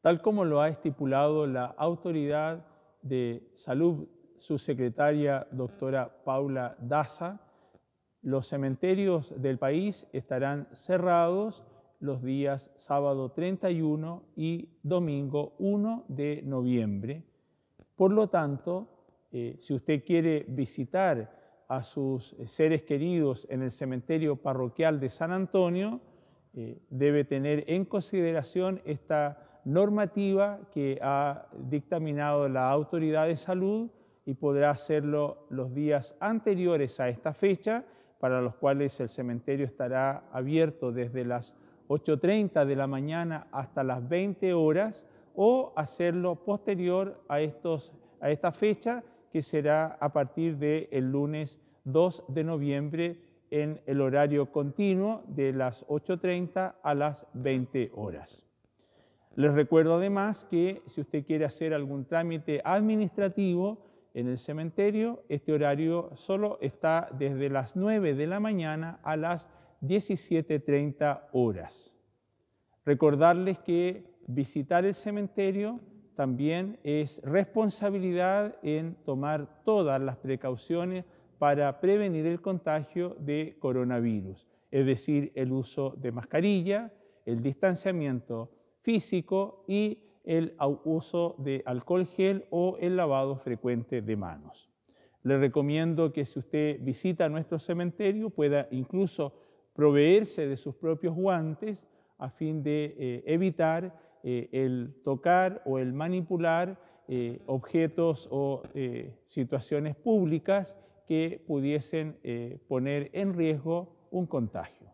tal como lo ha estipulado la Autoridad de Salud, su secretaria doctora Paula Daza, los cementerios del país estarán cerrados los días sábado 31 y domingo 1 de noviembre. Por lo tanto, eh, si usted quiere visitar a sus seres queridos en el cementerio parroquial de San Antonio, eh, debe tener en consideración esta normativa que ha dictaminado la Autoridad de Salud y podrá hacerlo los días anteriores a esta fecha, para los cuales el cementerio estará abierto desde las 8.30 de la mañana hasta las 20 horas o hacerlo posterior a, estos, a esta fecha que será a partir del el lunes 2 de noviembre en el horario continuo de las 8.30 a las 20 horas. Les recuerdo además que si usted quiere hacer algún trámite administrativo en el cementerio, este horario solo está desde las 9 de la mañana a las 17.30 horas. Recordarles que visitar el cementerio también es responsabilidad en tomar todas las precauciones para prevenir el contagio de coronavirus, es decir, el uso de mascarilla, el distanciamiento, físico y el uso de alcohol gel o el lavado frecuente de manos. Le recomiendo que si usted visita nuestro cementerio pueda incluso proveerse de sus propios guantes a fin de eh, evitar eh, el tocar o el manipular eh, objetos o situaciones públicas que pudiesen poner en riesgo un contagio.